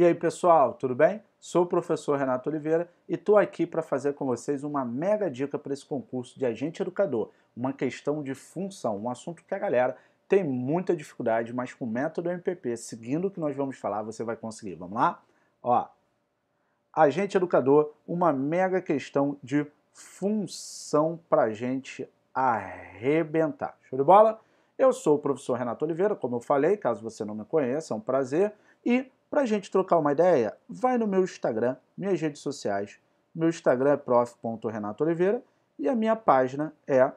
E aí, pessoal, tudo bem? Sou o professor Renato Oliveira e estou aqui para fazer com vocês uma mega dica para esse concurso de agente educador, uma questão de função, um assunto que a galera tem muita dificuldade, mas com o método MPP, seguindo o que nós vamos falar, você vai conseguir. Vamos lá? Ó, agente educador, uma mega questão de função para gente arrebentar. Show de bola? Eu sou o professor Renato Oliveira, como eu falei, caso você não me conheça, é um prazer. E para a gente trocar uma ideia, vai no meu Instagram, minhas redes sociais. Meu Instagram é prof.renatooliveira e a minha página é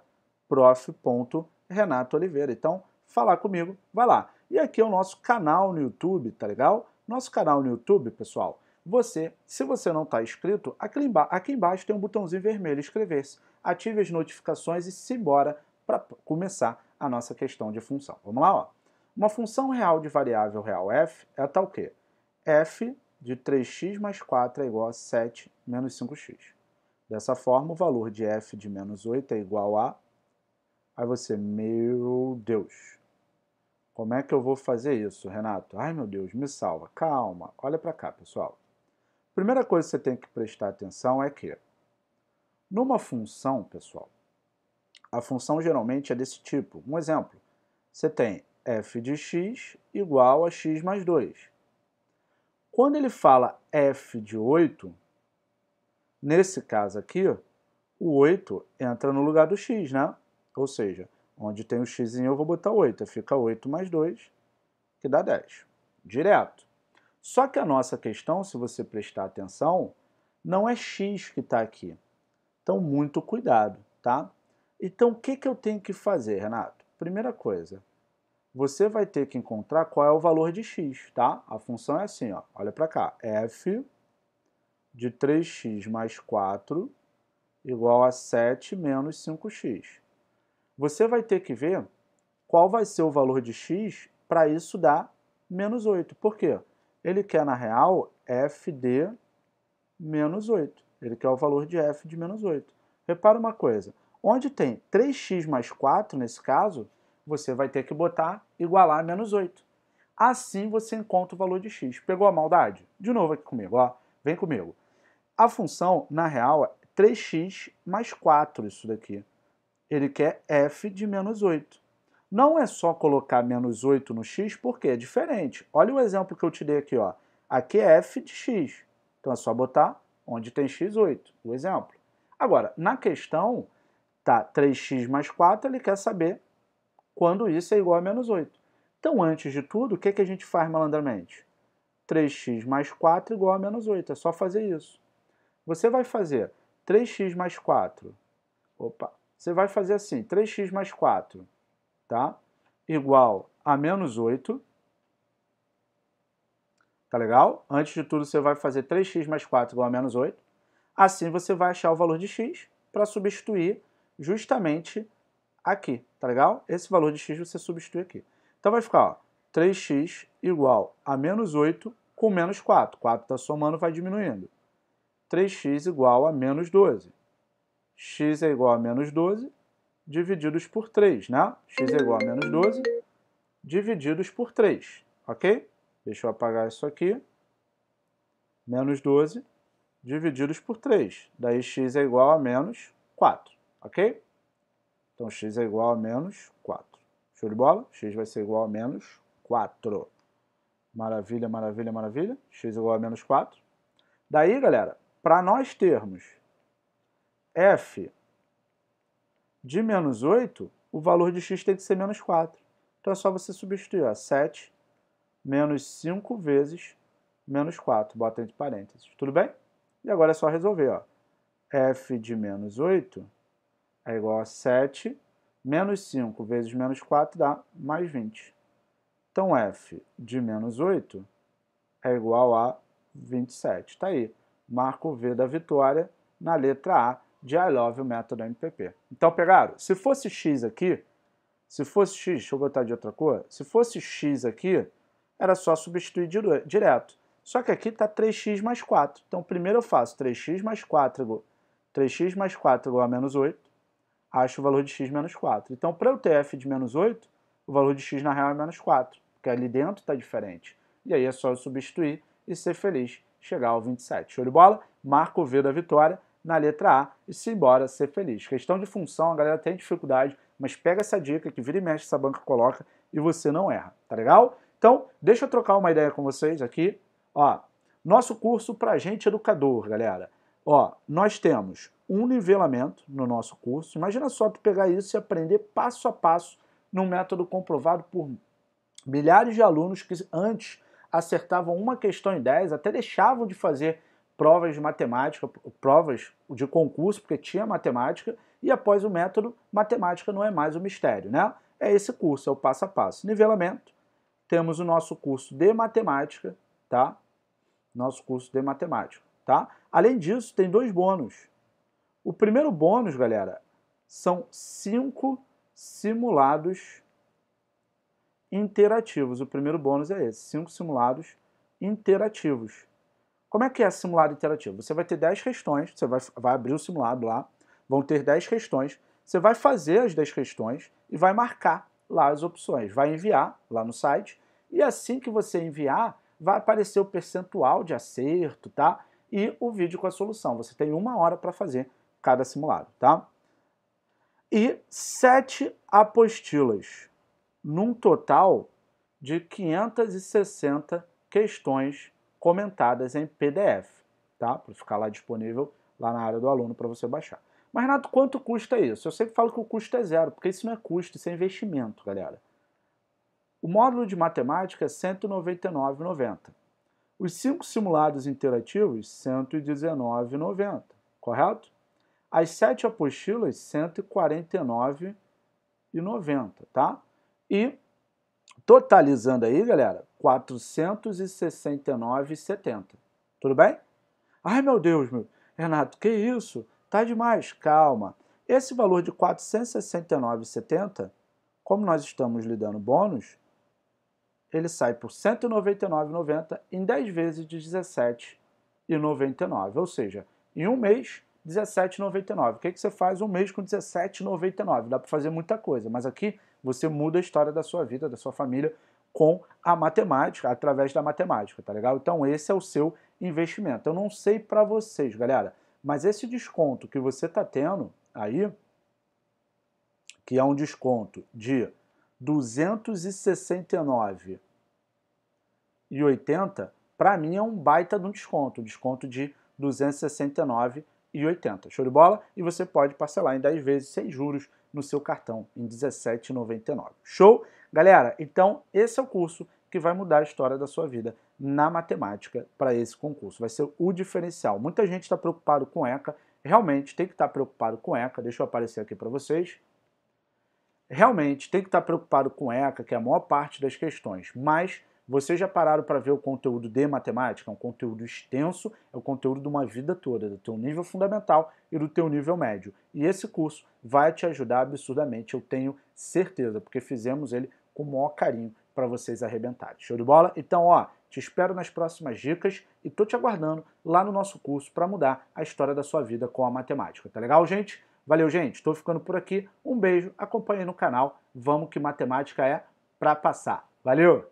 prof.renatooliveira. Então, falar comigo, vai lá. E aqui é o nosso canal no YouTube, tá legal? Nosso canal no YouTube, pessoal. Você, se você não está inscrito, aqui, aqui embaixo tem um botãozinho vermelho inscrever-se. Ative as notificações e se embora para começar a nossa questão de função. Vamos lá, ó. Uma função real de variável real f é tal que f de 3x mais 4 é igual a 7 menos 5x. Dessa forma, o valor de f de menos 8 é igual a... Aí você, meu Deus, como é que eu vou fazer isso, Renato? Ai, meu Deus, me salva. Calma, olha para cá, pessoal. Primeira coisa que você tem que prestar atenção é que, numa função, pessoal, a função geralmente é desse tipo. Um exemplo, você tem f de x igual a x mais 2. Quando ele fala f de 8, nesse caso aqui, o 8 entra no lugar do x, né? Ou seja, onde tem o x eu vou botar 8, fica 8 mais 2, que dá 10, direto. Só que a nossa questão, se você prestar atenção, não é x que está aqui. Então, muito cuidado, tá? Então, o que, que eu tenho que fazer, Renato? Primeira coisa, você vai ter que encontrar qual é o valor de x, tá? A função é assim, ó, olha para cá, f de 3x mais 4 igual a 7 menos 5x. Você vai ter que ver qual vai ser o valor de x para isso dar menos 8. Por quê? Ele quer, na real, f de menos 8. Ele quer o valor de f de menos 8. Repara uma coisa, onde tem 3x mais 4, nesse caso, você vai ter que botar igualar a menos 8. Assim você encontra o valor de x. Pegou a maldade? De novo aqui comigo, ó. Vem comigo. A função, na real, é 3x mais 4, isso daqui. Ele quer f de menos 8. Não é só colocar menos 8 no x, porque é diferente. Olha o exemplo que eu te dei aqui, ó. Aqui é f de x. Então é só botar onde tem x, 8, o exemplo. Agora, na questão, tá 3x mais 4, ele quer saber quando isso é igual a menos 8. Então, antes de tudo, o que, é que a gente faz malandramente? 3x mais 4 igual a menos 8. É só fazer isso. Você vai fazer 3x mais 4. Opa! Você vai fazer assim, 3x mais 4, tá? Igual a menos 8. Tá legal? Antes de tudo, você vai fazer 3x mais 4 igual a menos 8. Assim, você vai achar o valor de x para substituir justamente aqui, tá legal? Esse valor de x você substitui aqui. Então vai ficar ó, 3x igual a menos 8 com menos 4. 4 está somando, vai diminuindo. 3x igual a menos 12. x é igual a menos 12 divididos por 3, né? x é igual a menos 12 divididos por 3, ok? Deixa eu apagar isso aqui. Menos 12 divididos por 3. Daí x é igual a menos 4, ok? Então, x é igual a menos 4. Show de bola? x vai ser igual a menos 4. Maravilha, maravilha, maravilha. x é igual a menos 4. Daí, galera, para nós termos f de menos 8, o valor de x tem que ser menos 4. Então é só você substituir, ó, 7 menos 5 vezes menos 4. Bota entre parênteses, tudo bem? E agora é só resolver, ó. f de menos 8 é igual a 7 menos 5 vezes menos 4 dá mais 20. Então, f de menos 8 é igual a 27. Está aí. Marco o V da vitória na letra A de I Love o método MPP. Então, pegaram? Se fosse x aqui, se fosse x, deixa eu botar de outra cor, se fosse x aqui, era só substituir direto. Só que aqui está 3x mais 4. Então, primeiro eu faço 3x mais 4 igual, 3x mais 4 igual a menos 8 acho o valor de x menos 4. Então, para eu ter f de menos 8, o valor de x na real é menos 4, porque ali dentro está diferente. E aí é só eu substituir e ser feliz, chegar ao 27. Show de bola? Marco o V da vitória na letra A e se embora ser feliz. Questão de função, a galera tem dificuldade, mas pega essa dica que vira e mexe essa banca coloca e você não erra, tá legal? Então, deixa eu trocar uma ideia com vocês aqui. Ó, nosso curso para gente educador, galera. Ó, nós temos um nivelamento no nosso curso. Imagina só tu pegar isso e aprender passo a passo num método comprovado por milhares de alunos que antes acertavam uma questão em 10, até deixavam de fazer provas de matemática, provas de concurso, porque tinha matemática, e após o método, matemática não é mais um mistério, né? É esse curso, é o passo a passo. Nivelamento, temos o nosso curso de matemática, tá? Nosso curso de matemática tá? Além disso, tem dois bônus. O primeiro bônus, galera, são cinco simulados interativos. O primeiro bônus é esse, cinco simulados interativos. Como é que é simulado interativo? Você vai ter 10 questões, você vai, vai abrir o simulado lá, vão ter 10 questões, você vai fazer as 10 questões e vai marcar lá as opções, vai enviar lá no site, e assim que você enviar, vai aparecer o percentual de acerto, tá? e o vídeo com a solução. Você tem uma hora para fazer cada simulado, tá? E sete apostilas, num total de 560 questões comentadas em PDF, tá? Para ficar lá disponível lá na área do aluno para você baixar. Mas, Renato, quanto custa isso? Eu sempre falo que o custo é zero, porque isso não é custo, isso é investimento, galera. O módulo de matemática é R$ 199,90. Os cinco simulados interativos, 119,90, correto? As sete apostilas, 149,90, tá? E totalizando aí, galera, 469,70. Tudo bem? Ai, meu Deus, meu. Renato, que isso? Tá demais. Calma. Esse valor de 469,70, como nós estamos lhe dando bônus, ele sai por R$ 199,90 em 10 vezes de R$ 17,99. Ou seja, em um mês, R$ 17,99. O que, é que você faz um mês com R$ 17,99? Dá para fazer muita coisa, mas aqui você muda a história da sua vida, da sua família, com a matemática, através da matemática, tá legal? Então esse é o seu investimento. Eu não sei para vocês, galera, mas esse desconto que você está tendo aí, que é um desconto de 269 e 80, para mim é um baita de um desconto, desconto de 269 e 80. Show de bola? E você pode parcelar em 10 vezes sem juros no seu cartão em 17,99. Show? Galera, então esse é o curso que vai mudar a história da sua vida na matemática para esse concurso. Vai ser o diferencial. Muita gente está preocupado com ECA, realmente tem que estar tá preocupado com ECA. Deixa eu aparecer aqui para vocês realmente tem que estar preocupado com ECA, que é a maior parte das questões, mas vocês já pararam para ver o conteúdo de matemática? É um conteúdo extenso, é o conteúdo de uma vida toda, do teu nível fundamental e do teu nível médio. E esse curso vai te ajudar absurdamente, eu tenho certeza, porque fizemos ele com o maior carinho para vocês arrebentarem. Show de bola? Então, ó, te espero nas próximas dicas e tô te aguardando lá no nosso curso para mudar a história da sua vida com a matemática. Tá legal, gente? Valeu, gente. Estou ficando por aqui. Um beijo. Acompanhe no canal. Vamos que matemática é para passar. Valeu!